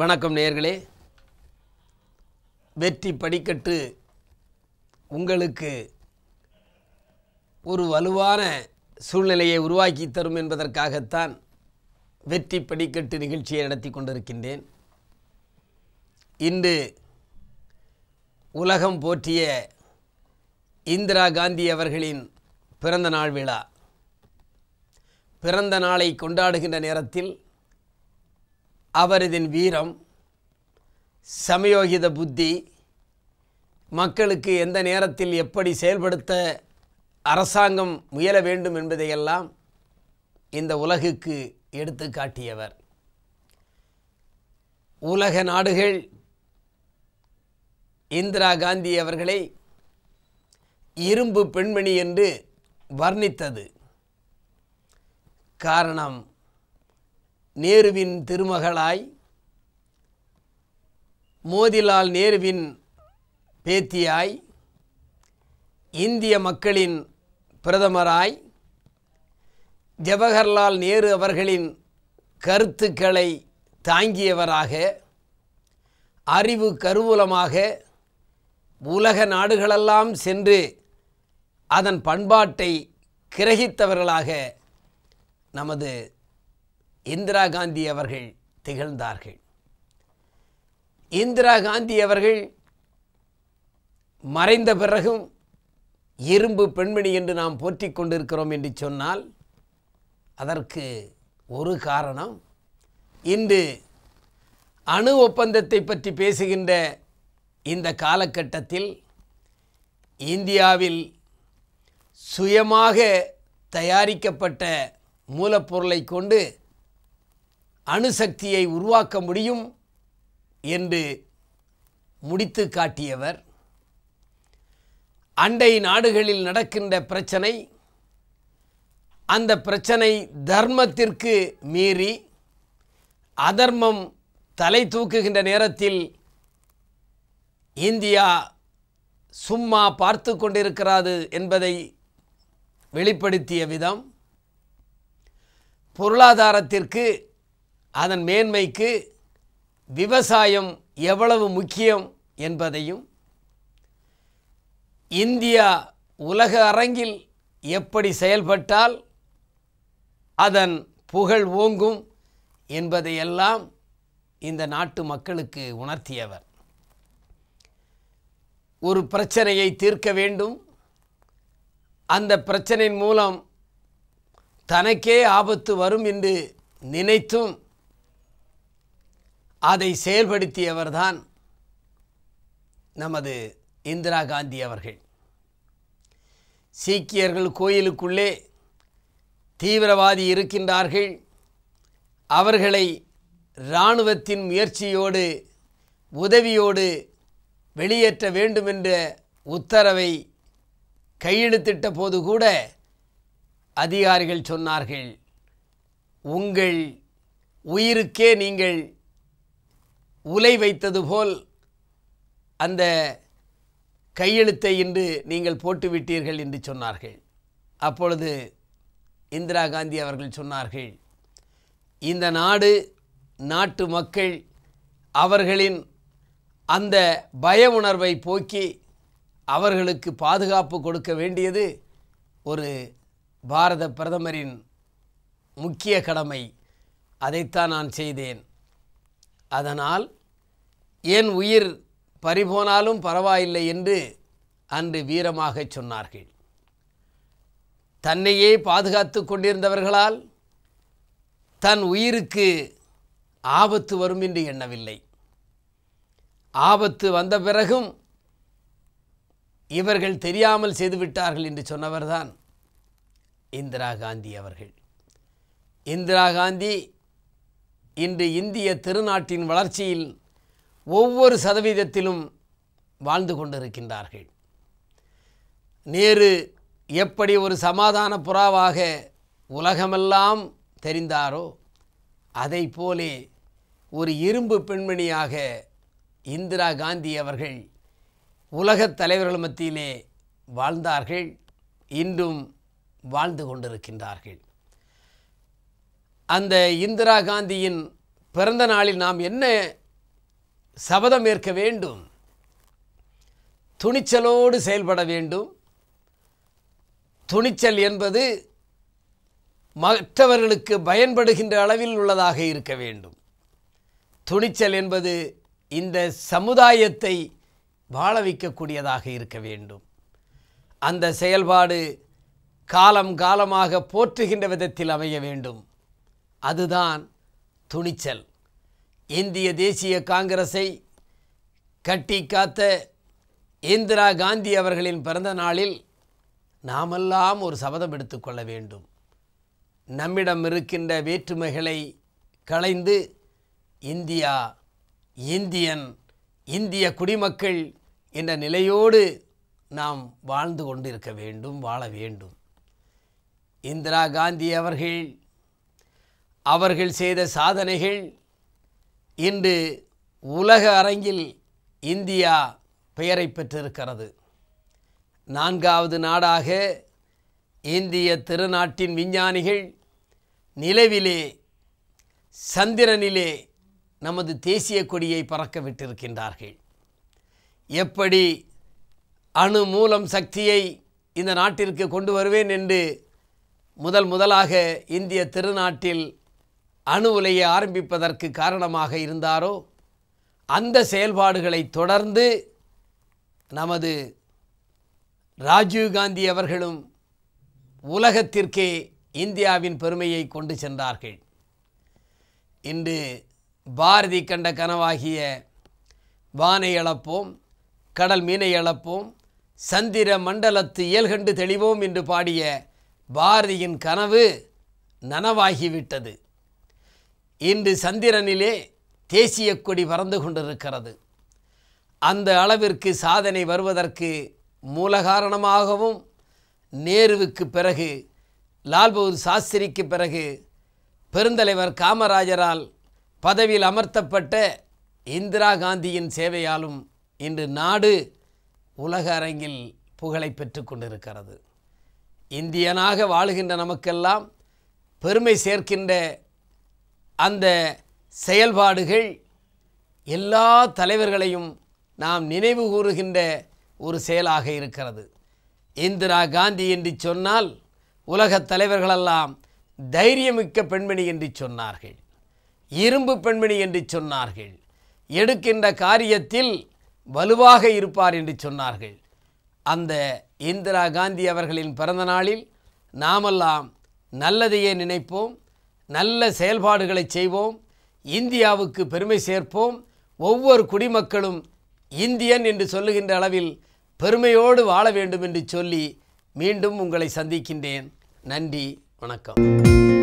வணக்கம் நேர்களே வெற்றி படிக்கட்டு உங்களுக்கு ஒரு வலுவான சூழ்நிலையை உருவாக்கி தரும் என்பதற்காகத்தான் வெற்றி படிக்கட்டு நிகழ்ச்சியை நடத்தி கொண்டிருக்கின்றேன் இன்று உலகம் போற்றிய இந்திரா காந்தி அவர்களின் பிறந்த நாள் விழா பிறந்த நாளை கொண்டாடுகின்ற நேரத்தில் அவரதின் வீரம் சமயோகித புத்தி மக்களுக்கு எந்த நேரத்தில் எப்படி செயல்படுத்த அரசாங்கம் முயல வேண்டும் என்பதையெல்லாம் இந்த உலகுக்கு எடுத்து காட்டியவர் உலக நாடுகள் இந்திரா காந்தி அவர்களை இரும்பு பெண்மணி என்று வர்ணித்தது காரணம் நேருவின் திருமகளாய் மோதிலால் நேருவின் பேத்தியாய் இந்திய மக்களின் பிரதமராய் ஜவஹர்லால் நேரு அவர்களின் கருத்துக்களை தாங்கியவராக அறிவு கருவூலமாக உலக நாடுகளெல்லாம் சென்று அதன் பண்பாட்டை கிரகித்தவர்களாக நமது இந்திரா காந்தி அவர்கள் திகழ்ந்தார்கள் இந்திரா காந்தி அவர்கள் மறைந்த பிறகும் இரும்பு பெண்மணி என்று நாம் போற்றி கொண்டிருக்கிறோம் என்று சொன்னால் அதற்கு ஒரு காரணம் இன்று அணு ஒப்பந்தத்தை பற்றி பேசுகின்ற இந்த காலகட்டத்தில் இந்தியாவில் சுயமாக தயாரிக்கப்பட்ட மூலப்பொருளை கொண்டு அணுசக்தியை உருவாக்க முடியும் என்று முடித்து காட்டியவர் அண்டை நாடுகளில் நடக்கின்ற பிரச்சனை அந்த பிரச்சனை தர்மத்திற்கு மீறி அதர்மம் தலை தூக்குகின்ற நேரத்தில் இந்தியா சும்மா பார்த்து கொண்டிருக்கிறாது என்பதை வெளிப்படுத்திய விதம் பொருளாதாரத்திற்கு அதன் மேன்மைக்கு விவசாயம் எவ்வளவு முக்கியம் என்பதையும் இந்தியா உலக அரங்கில் எப்படி செயல்பட்டால் அதன் புகழ் ஓங்கும் என்பதையெல்லாம் இந்த நாட்டு மக்களுக்கு உணர்த்தியவர் ஒரு பிரச்சனையை தீர்க்க வேண்டும் அந்த பிரச்சனையின் மூலம் தனக்கே ஆபத்து வரும் என்று நினைத்தும் அதை செயல்படுத்தியவர்தான் நமது இந்திரா காந்தி அவர்கள் சீக்கியர்கள் கோயிலுக்குள்ளே தீவிரவாதி இருக்கின்றார்கள் அவர்களை இராணுவத்தின் முயற்சியோடு உதவியோடு வெளியேற்ற வேண்டுமென்ற உத்தரவை கையெழுத்திட்ட போது கூட அதிகாரிகள் சொன்னார்கள் உங்கள் உயிருக்கே நீங்கள் உலை வைத்தது போல் அந்த கையெழுத்தை இன்று நீங்கள் போட்டுவிட்டீர்கள் என்று சொன்னார்கள் அப்பொழுது இந்திரா காந்தி அவர்கள் சொன்னார்கள் இந்த நாடு நாட்டு மக்கள் அவர்களின் அந்த பய உணர்வை போக்கி அவர்களுக்கு பாதுகாப்பு கொடுக்க வேண்டியது ஒரு பாரத பிரதமரின் முக்கிய கடமை அதைத்தான் நான் செய்தேன் அதனால் என் உயிர் பறிபோனாலும் பரவாயில்லை என்று அன்று வீரமாக சொன்னார்கள் தன்னையே பாதுகாத்து கொண்டிருந்தவர்களால் தன் உயிருக்கு ஆபத்து வரும் என்று எண்ணவில்லை ஆபத்து வந்த பிறகும் இவர்கள் தெரியாமல் செய்துவிட்டார்கள் என்று சொன்னவர்தான் இந்திரா காந்தி அவர்கள் இந்திரா காந்தி இன்று இந்திய திருநாட்டின் வளர்ச்சியில் ஒவ்வொரு சதவீதத்திலும் வாழ்ந்து கொண்டிருக்கின்றார்கள் நேரு எப்படி ஒரு சமாதான புறாவாக உலகமெல்லாம் தெரிந்தாரோ அதை போலே ஒரு இரும்பு பெண்மணியாக இந்திரா காந்தி அவர்கள் உலகத் தலைவர்கள் மத்தியிலே வாழ்ந்தார்கள் இன்றும் வாழ்ந்து கொண்டிருக்கின்றார்கள் அந்த இந்திரா காந்தியின் பிறந்த நாளில் நாம் என்ன சபதம் ஏற்க வேண்டும் துணிச்சலோடு செயல்பட வேண்டும் துணிச்சல் என்பது மற்றவர்களுக்கு பயன்படுகின்ற அளவில் உள்ளதாக இருக்க வேண்டும் துணிச்சல் என்பது இந்த சமுதாயத்தை வாழ வைக்கக்கூடியதாக இருக்க வேண்டும் அந்த செயல்பாடு காலம் காலமாக போற்றுகின்ற விதத்தில் அமைய வேண்டும் அதுதான் துணிச்சல் இந்திய தேசிய காங்கிரஸை கட்டி காத்த இந்திரா காந்தி அவர்களின் பிறந்த நாளில் நாமெல்லாம் ஒரு சபதம் எடுத்துக்கொள்ள வேண்டும் நம்மிடம் இருக்கின்ற வேற்றுமைகளை களைந்து இந்தியா இந்தியன் இந்திய குடிமக்கள் என்ற நிலையோடு நாம் வாழ்ந்து கொண்டிருக்க வேண்டும் வாழ வேண்டும் இந்திரா காந்தி அவர்கள் அவர்கள் செய்த சாதனைகள் இன்று உலக அரங்கில் இந்தியா பெயரை பெற்றிருக்கிறது நான்காவது நாடாக இந்திய திருநாட்டின் விஞ்ஞானிகள் நிலவிலே சந்திரனிலே நமது தேசிய கொடியை பறக்க விட்டிருக்கின்றார்கள் எப்படி அணு மூலம் சக்தியை இந்த நாட்டிற்கு கொண்டு வருவேன் என்று முதல் முதலாக இந்திய திருநாட்டில் அணு உலையை ஆரம்பிப்பதற்கு காரணமாக இருந்தாரோ அந்த செயல்பாடுகளை தொடர்ந்து நமது ராஜீவ்காந்தி அவர்களும் உலகத்திற்கே இந்தியாவின் பெருமையை கொண்டு சென்றார்கள் இன்று பாரதி கண்ட கனவாகிய வானை இழப்போம் கடல் மீனை இழப்போம் சந்திர மண்டலத்து இயல்கண்டு தெளிவோம் என்று பாடிய பாரதியின் கனவு நனவாகிவிட்டது இன்று சந்திரனிலே தேசிய கொடி பறந்து கொண்டிருக்கிறது அந்த அளவிற்கு சாதனை வருவதற்கு மூல காரணமாகவும் நேருவுக்கு பிறகு லால் பகதூர் சாஸ்திரிக்கு பிறகு பெருந்தலைவர் காமராஜரால் பதவியில் அமர்த்தப்பட்ட இந்திரா காந்தியின் சேவையாலும் இன்று நாடு உலக அரங்கில் புகழை பெற்று கொண்டிருக்கிறது இந்தியனாக வாழுகின்ற நமக்கெல்லாம் பெருமை சேர்க்கின்ற அந்த செயல்பாடுகள் எல்லா தலைவர்களையும் நாம் நினைவு கூறுகின்ற ஒரு செயலாக இருக்கிறது இந்திரா காந்தி என்று சொன்னால் உலகத் தலைவர்களெல்லாம் தைரியமிக்க பெண்மணி என்று சொன்னார்கள் இரும்பு பெண்மணி என்று சொன்னார்கள் எடுக்கின்ற காரியத்தில் வலுவாக இருப்பார் என்று சொன்னார்கள் அந்த இந்திரா காந்தி அவர்களின் பிறந்த நாளில் நாமெல்லாம் நல்லதையே நினைப்போம் நல்ல செயல்பாடுகளை செய்வோம் இந்தியாவுக்கு பெருமை சேர்ப்போம் ஒவ்வொரு குடிமக்களும் இந்தியன் என்று சொல்லுகின்ற அளவில் பெருமையோடு வாழ வேண்டும் என்று சொல்லி மீண்டும் உங்களை சந்திக்கின்றேன் நன்றி வணக்கம்